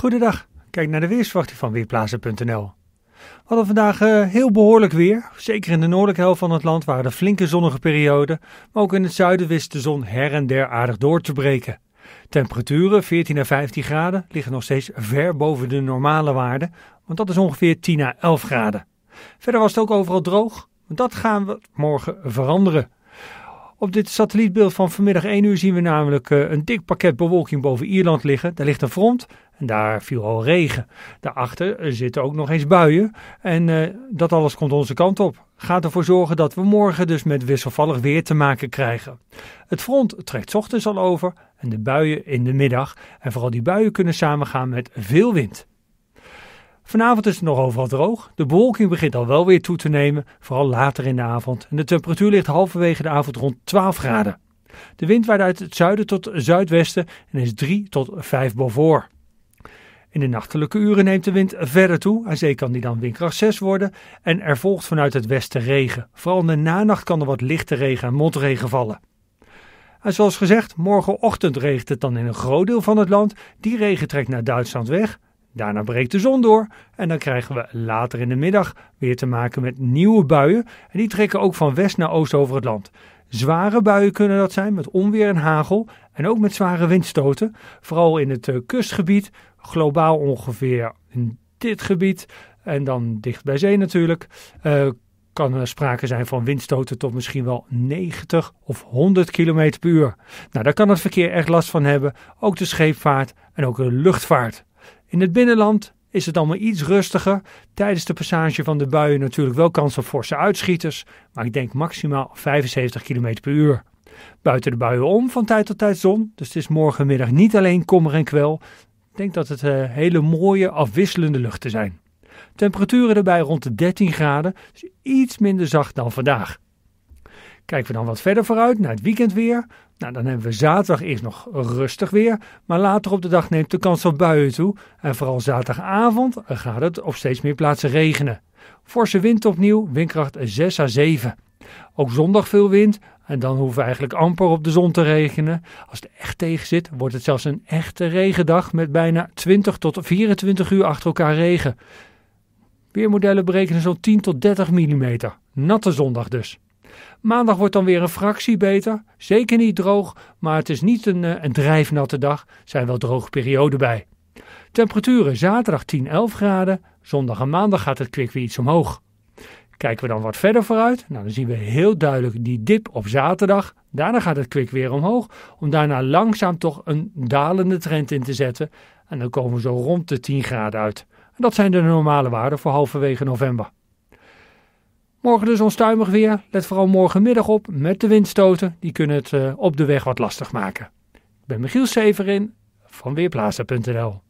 Goedendag, kijk naar de weersverwachting van Weerplaatsen.nl. We hadden vandaag eh, heel behoorlijk weer. Zeker in de noordelijke helft van het land waren er flinke zonnige perioden. Maar ook in het zuiden wist de zon her en der aardig door te breken. Temperaturen 14 à 15 graden liggen nog steeds ver boven de normale waarde, want dat is ongeveer 10 à 11 graden. Verder was het ook overal droog, maar dat gaan we morgen veranderen. Op dit satellietbeeld van vanmiddag 1 uur zien we namelijk eh, een dik pakket bewolking boven Ierland liggen. Daar ligt een front en daar viel al regen. Daarachter zitten ook nog eens buien. En eh, dat alles komt onze kant op. Gaat ervoor zorgen dat we morgen dus met wisselvallig weer te maken krijgen. Het front trekt ochtends al over en de buien in de middag. En vooral die buien kunnen samengaan met veel wind. Vanavond is het nog overal droog. De bewolking begint al wel weer toe te nemen, vooral later in de avond. En de temperatuur ligt halverwege de avond rond 12 graden. De wind waait uit het zuiden tot zuidwesten en is 3 tot 5 boven. In de nachtelijke uren neemt de wind verder toe. Aan zee kan die dan windkracht 6 worden. En er volgt vanuit het westen regen. Vooral in de nanacht kan er wat lichte regen en motregen vallen. En zoals gezegd, morgenochtend regent het dan in een groot deel van het land. Die regen trekt naar Duitsland weg. Daarna breekt de zon door en dan krijgen we later in de middag weer te maken met nieuwe buien. En die trekken ook van west naar oost over het land. Zware buien kunnen dat zijn met onweer en hagel en ook met zware windstoten. Vooral in het eh, kustgebied, globaal ongeveer in dit gebied en dan dicht bij zee natuurlijk. Eh, kan er sprake zijn van windstoten tot misschien wel 90 of 100 km per uur. Nou, daar kan het verkeer echt last van hebben, ook de scheepvaart en ook de luchtvaart. In het binnenland is het allemaal iets rustiger. Tijdens de passage van de buien natuurlijk wel kans op forse uitschieters, maar ik denk maximaal 75 km per uur. Buiten de buien om van tijd tot tijd zon, dus het is morgenmiddag niet alleen kommer en kwel. Ik denk dat het eh, hele mooie, afwisselende luchten zijn. Temperaturen erbij rond de 13 graden, dus iets minder zacht dan vandaag. Kijken we dan wat verder vooruit naar het weekend weer. Nou, dan hebben we zaterdag eerst nog rustig weer, maar later op de dag neemt de kans op buien toe. En vooral zaterdagavond eh, gaat het op steeds meer plaatsen regenen. Forse wind opnieuw, windkracht 6 à 7. Ook zondag veel wind en dan hoeven we eigenlijk amper op de zon te regenen. Als het echt tegen zit, wordt het zelfs een echte regendag met bijna 20 tot 24 uur achter elkaar regen. Weermodellen berekenen zo'n 10 tot 30 mm. Natte zondag dus. Maandag wordt dan weer een fractie beter. Zeker niet droog, maar het is niet een, eh, een drijfnatte dag. Er zijn wel droge perioden bij. Temperaturen zaterdag 10, 11 graden. Zondag en maandag gaat het kwik weer iets omhoog. Kijken we dan wat verder vooruit, nou, dan zien we heel duidelijk die dip op zaterdag. Daarna gaat het kwik weer omhoog, om daarna langzaam toch een dalende trend in te zetten. En dan komen we zo rond de 10 graden uit. En dat zijn de normale waarden voor halverwege november. Morgen dus onstuimig weer. Let vooral morgenmiddag op met de windstoten. Die kunnen het eh, op de weg wat lastig maken. Ik ben Michiel Severin van Weerplaza.nl